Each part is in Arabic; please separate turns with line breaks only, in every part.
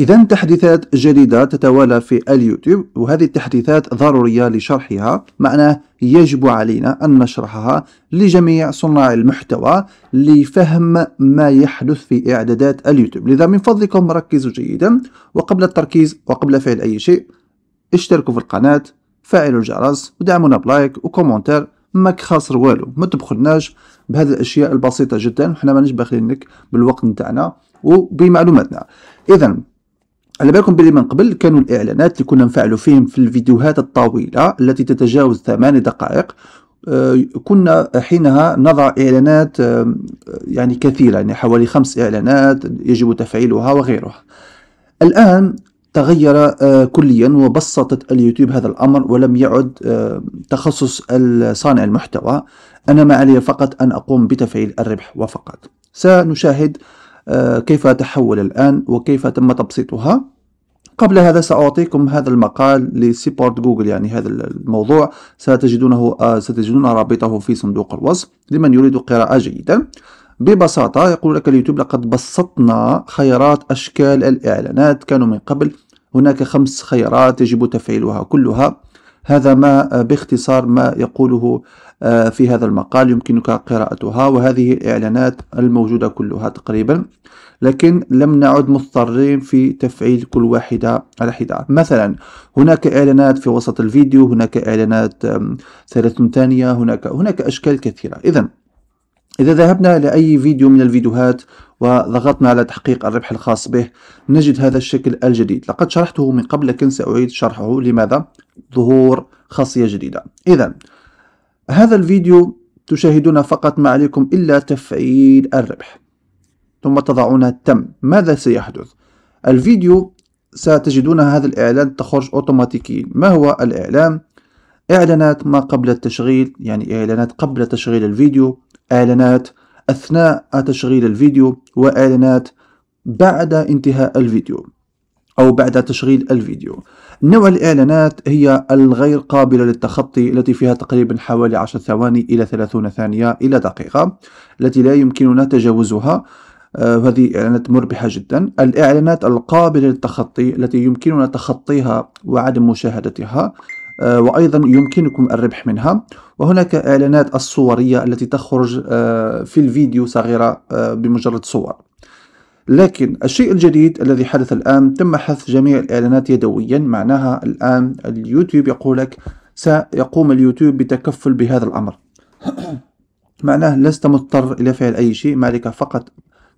إذا تحديثات جديدة تتوالى في اليوتيوب وهذه التحديثات ضرورية لشرحها معناه يجب علينا أن نشرحها لجميع صناع المحتوى لفهم ما يحدث في إعدادات اليوتيوب لذا من فضلكم ركزوا جيدا وقبل التركيز وقبل فعل أي شيء اشتركوا في القناة فعلوا الجرس ودعمونا بلايك وكومنتر ماك خاسر والو ما تبخلناش بهذه الاشياء البسيطه جدا وحنا ما باخلينك بالوقت نتاعنا وبمعلوماتنا اذا على بالكم بلي من قبل كانوا الإعلانات اللي كنا نفعلوا فيهم في الفيديوهات الطويلة التي تتجاوز 8 دقائق آه، كنا حينها نضع إعلانات آه، يعني كثيرة يعني حوالي خمس إعلانات يجب تفعيلها وغيرها الآن تغير آه، كليا وبسطت اليوتيوب هذا الأمر ولم يعد تخصص صانع المحتوى أنا ما علي فقط أن أقوم بتفعيل الربح وفقط سنشاهد آه، كيف تحول الآن وكيف تم تبسيطها قبل هذا سأعطيكم هذا المقال لسيبورت جوجل يعني هذا الموضوع ستجدونه آه، ستجدون رابطه في صندوق الوصف لمن يريد قراءة جيدة ببساطة يقول لك اليوتيوب لقد بسطنا خيارات أشكال الإعلانات كانوا من قبل هناك خمس خيارات يجب تفعيلها كلها هذا ما آه، باختصار ما يقوله آه، في هذا المقال يمكنك قراءتها وهذه الإعلانات الموجودة كلها تقريبا لكن لم نعد مضطرين في تفعيل كل واحدة على حدة مثلا هناك إعلانات في وسط الفيديو هناك إعلانات ثلاث ثانية هناك هناك أشكال كثيرة إذا إذا ذهبنا إلى أي فيديو من الفيديوهات وضغطنا على تحقيق الربح الخاص به نجد هذا الشكل الجديد لقد شرحته من قبل لكن سأعيد شرحه لماذا؟ ظهور خاصية جديدة إذا هذا الفيديو تشاهدون فقط ما عليكم إلا تفعيل الربح ثم تضعون تم ماذا سيحدث؟ الفيديو ستجدون هذا الإعلان تخرج أوتوماتيكيا ما هو الإعلان؟ إعلانات ما قبل التشغيل يعني إعلانات قبل تشغيل الفيديو إعلانات أثناء تشغيل الفيديو وإعلانات بعد انتهاء الفيديو أو بعد تشغيل الفيديو نوع الإعلانات هي الغير قابلة للتخطي التي فيها تقريبا حوالي 10 ثواني إلى 30 ثانية إلى دقيقة التي لا يمكننا تجاوزها آه، هذه إعلانات مربحة جدا الإعلانات القابلة للتخطي التي يمكننا تخطيها وعدم مشاهدتها آه، وأيضا يمكنكم الربح منها وهناك إعلانات الصورية التي تخرج آه، في الفيديو صغيرة آه، بمجرد صور لكن الشيء الجديد الذي حدث الآن تم حذف جميع الإعلانات يدويا معناها الآن اليوتيوب يقول لك سيقوم اليوتيوب بتكفل بهذا الأمر معناه لست مضطر إلى فعل أي شيء ما عليك فقط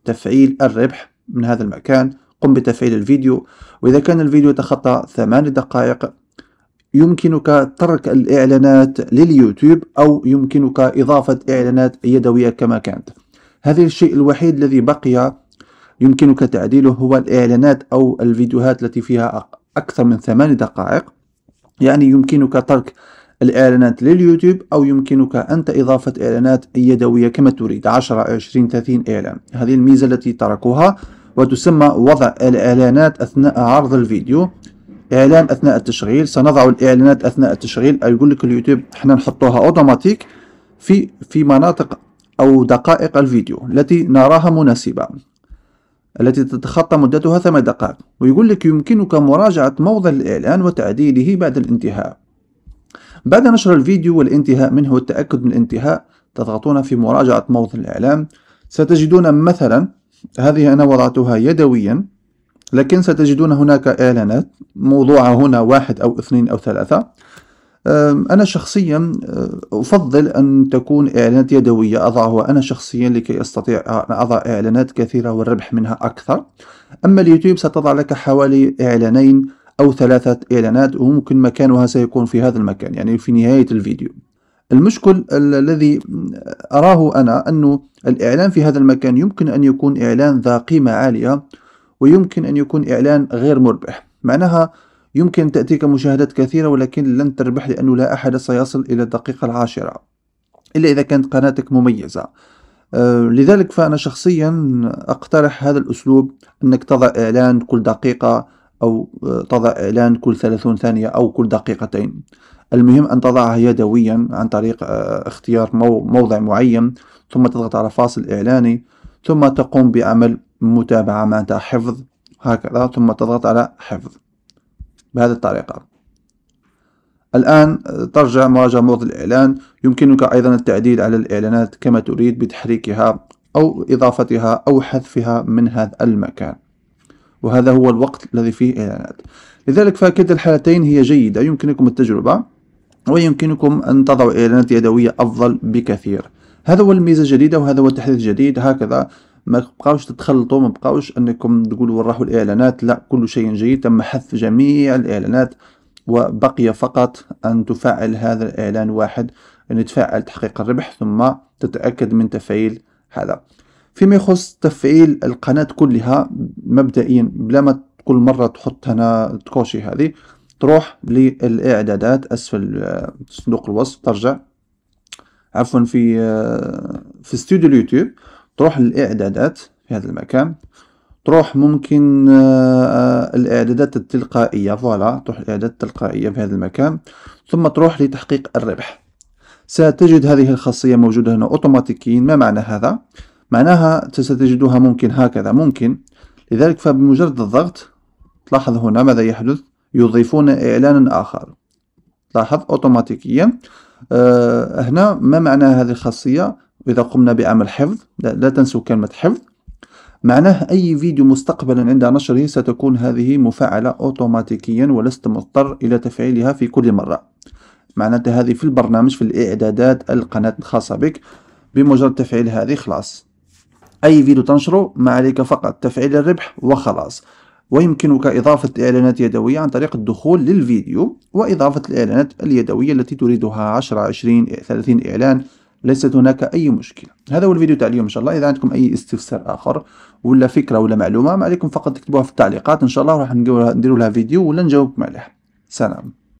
تفعيل الربح من هذا المكان قم بتفعيل الفيديو وإذا كان الفيديو تخطى ثمان دقائق يمكنك ترك الإعلانات لليوتيوب أو يمكنك إضافة إعلانات يدوية كما كانت هذا الشيء الوحيد الذي بقي يمكنك تعديله هو الإعلانات أو الفيديوهات التي فيها أكثر من ثمان دقائق يعني يمكنك ترك الإعلانات لليوتيوب أو يمكنك أنت إضافة إعلانات يدوية كما تريد 10 20 30 إعلان هذه الميزة التي تركوها وتسمى وضع الإعلانات أثناء عرض الفيديو اعلان اثناء التشغيل سنضع الاعلانات اثناء التشغيل او يقول لك اليوتيوب احنا نحطوها اوتوماتيك في في مناطق او دقائق الفيديو التي نراها مناسبة التي تتخطى مدتها ثمان دقائق ويقول لك يمكنك مراجعة موضع الإعلان وتعديله بعد الانتهاء بعد نشر الفيديو والانتهاء منه والتأكد من الانتهاء تضغطون في مراجعة موضع الإعلان ستجدون مثلا هذه أنا وضعتها يدويا لكن ستجدون هناك إعلانات موضوعة هنا واحد أو اثنين أو ثلاثة أنا شخصيا أه، أفضل أن تكون إعلانات يدوية أضعها أنا شخصيا لكي أستطيع أن أضع إعلانات كثيرة والربح منها أكثر أما اليوتيوب ستضع لك حوالي إعلانين أو ثلاثة إعلانات وممكن مكانها سيكون في هذا المكان يعني في نهاية الفيديو المشكل الذي أراه أنا أنه الإعلان في هذا المكان يمكن أن يكون إعلان ذا قيمة عالية ويمكن أن يكون إعلان غير مربح معناها يمكن تأتيك مشاهدات كثيرة ولكن لن تربح لأنه لا أحد سيصل إلى الدقيقة العاشرة إلا إذا كانت قناتك مميزة آه، لذلك فأنا شخصيا أقترح هذا الأسلوب أنك تضع إعلان كل دقيقة أو آه، تضع إعلان كل 30 ثانية أو كل دقيقتين المهم أن تضعها يدويا عن طريق آه، اختيار موضع معين ثم تضغط على فاصل إعلاني ثم تقوم بعمل متابعة معناتها حفظ هكذا ثم تضغط على حفظ بهذه الطريقة الآن ترجع مراجعة موضع الإعلان يمكنك أيضا التعديل على الإعلانات كما تريد بتحريكها أو إضافتها أو حذفها من هذا المكان وهذا هو الوقت الذي فيه إعلانات لذلك فكلتا الحالتين هي جيدة يمكنكم التجربة ويمكنكم أن تضعوا إعلانات يدوية أفضل بكثير هذا هو الميزة الجديدة وهذا هو التحديث الجديد هكذا ما بقاوش تتخلطوا ما بقاوش انكم تقولوا راحوا الاعلانات لا كل شيء جيد تم حذف جميع الاعلانات وبقي فقط ان تفعل هذا الاعلان واحد ان تفعل تحقيق الربح ثم تتاكد من تفعيل هذا فيما يخص تفعيل القناة كلها مبدئيا بلا ما كل مرة تحط هنا تكوشي هذه تروح للإعدادات أسفل آه، صندوق الوصف ترجع عفوا في آه، في استوديو اليوتيوب تروح للإعدادات في هذا المكان تروح ممكن آه، آه، الإعدادات التلقائية فوالا تروح الإعدادات التلقائية في هذا المكان ثم تروح لتحقيق الربح ستجد هذه الخاصية موجودة هنا أوتوماتيكيا ما معنى هذا؟ معناها ستجدها ممكن هكذا ممكن لذلك فبمجرد الضغط تلاحظ هنا ماذا يحدث يضيفون إعلانا آخر لاحظ أوتوماتيكيا أه هنا ما معنى هذه الخاصية إذا قمنا بعمل حفظ لا, لا تنسوا كلمة حفظ معناه أي فيديو مستقبلا عند نشره ستكون هذه مفعلة أوتوماتيكيا ولست مضطر إلى تفعيلها في كل مرة معناتها هذه في البرنامج في الإعدادات القناة الخاصة بك بمجرد تفعيل هذه خلاص أي فيديو تنشره ما عليك فقط تفعيل الربح وخلاص ويمكنك إضافة إعلانات يدوية عن طريق الدخول للفيديو وإضافة الإعلانات اليدوية التي تريدها 10 20 30 إعلان ليست هناك أي مشكلة هذا هو الفيديو تاع اليوم إن شاء الله إذا عندكم أي استفسار آخر ولا فكرة ولا معلومة ما عليكم فقط تكتبوها في التعليقات إن شاء الله راح نديروا لها فيديو ولا نجاوبكم عليها سلام